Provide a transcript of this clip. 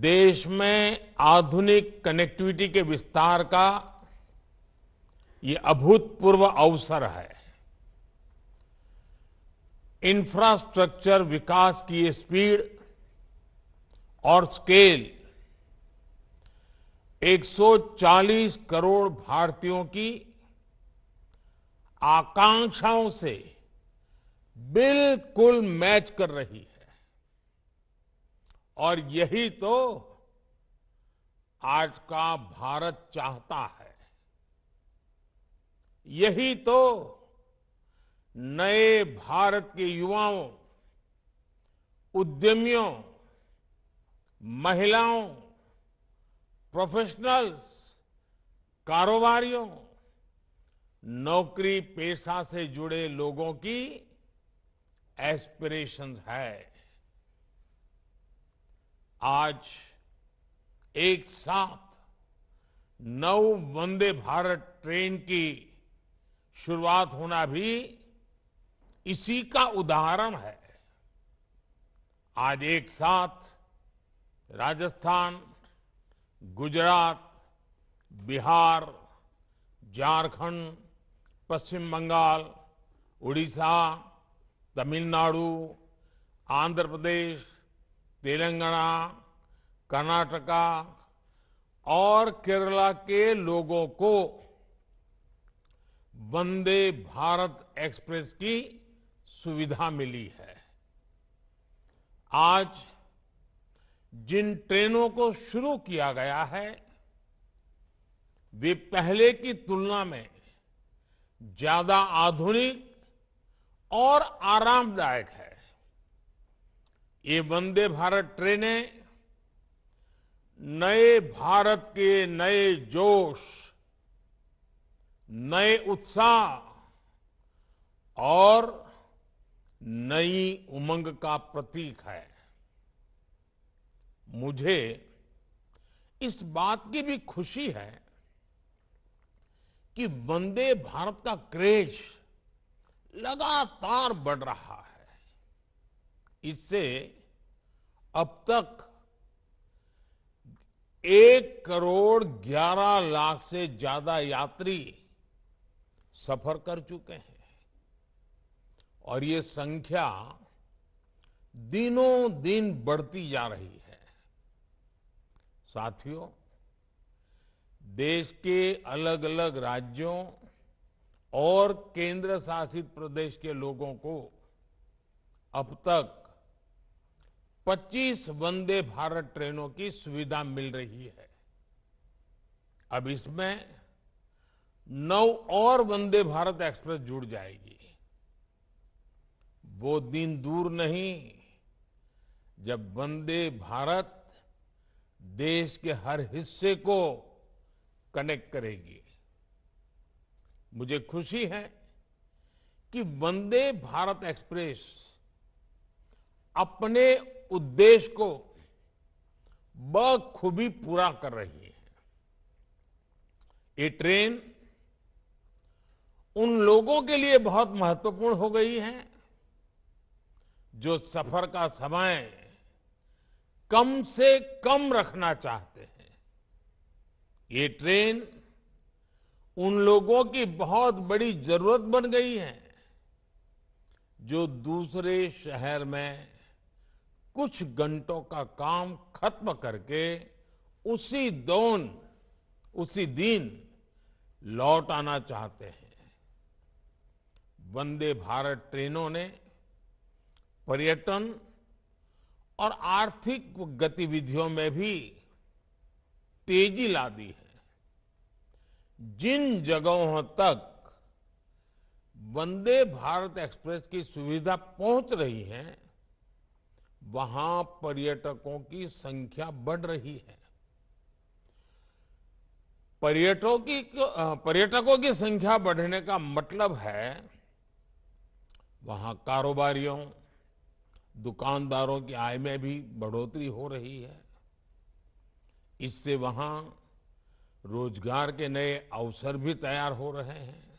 देश में आधुनिक कनेक्टिविटी के विस्तार का ये अभूतपूर्व अवसर है इंफ्रास्ट्रक्चर विकास की ये स्पीड और स्केल 140 करोड़ भारतीयों की आकांक्षाओं से बिल्कुल मैच कर रही है और यही तो आज का भारत चाहता है यही तो नए भारत के युवाओं उद्यमियों महिलाओं प्रोफेशनल्स कारोबारियों नौकरी पेशा से जुड़े लोगों की एस्पिरेशंस है आज एक साथ नौ वंदे भारत ट्रेन की शुरूआत होना भी इसी का उदाहरण है आज एक साथ राजस्थान गुजरात बिहार झारखंड पश्चिम बंगाल उड़ीसा तमिलनाडु आंध्र प्रदेश तेलंगाना कर्नाटका और केरला के लोगों को वंदे भारत एक्सप्रेस की सुविधा मिली है आज जिन ट्रेनों को शुरू किया गया है वे पहले की तुलना में ज्यादा आधुनिक और आरामदायक है ये वंदे भारत ट्रेनें नए भारत के नए जोश नए उत्साह और नई उमंग का प्रतीक है मुझे इस बात की भी खुशी है कि वंदे भारत का क्रेज लगातार बढ़ रहा है इससे अब तक एक करोड़ ग्यारह लाख से ज्यादा यात्री सफर कर चुके हैं और ये संख्या दिनों दिन बढ़ती जा रही है साथियों देश के अलग अलग राज्यों और केंद्र शासित प्रदेश के लोगों को अब तक 25 वंदे भारत ट्रेनों की सुविधा मिल रही है अब इसमें नौ और वंदे भारत एक्सप्रेस जुड़ जाएगी वो दिन दूर नहीं जब वंदे भारत देश के हर हिस्से को कनेक्ट करेगी मुझे खुशी है कि वंदे भारत एक्सप्रेस अपने उद्देश्य को बखूबी पूरा कर रही है ये ट्रेन उन लोगों के लिए बहुत महत्वपूर्ण हो गई है जो सफर का समय कम से कम रखना चाहते हैं ये ट्रेन उन लोगों की बहुत बड़ी जरूरत बन गई है जो दूसरे शहर में कुछ घंटों का काम खत्म करके उसी दौन उसी दिन लौट आना चाहते हैं वंदे भारत ट्रेनों ने पर्यटन और आर्थिक गतिविधियों में भी तेजी ला दी है जिन जगहों तक वंदे भारत एक्सप्रेस की सुविधा पहुंच रही है वहां पर्यटकों की संख्या बढ़ रही है पर्यटकों की पर्यटकों की संख्या बढ़ने का मतलब है वहां कारोबारियों दुकानदारों की आय में भी बढ़ोतरी हो रही है इससे वहां रोजगार के नए अवसर भी तैयार हो रहे हैं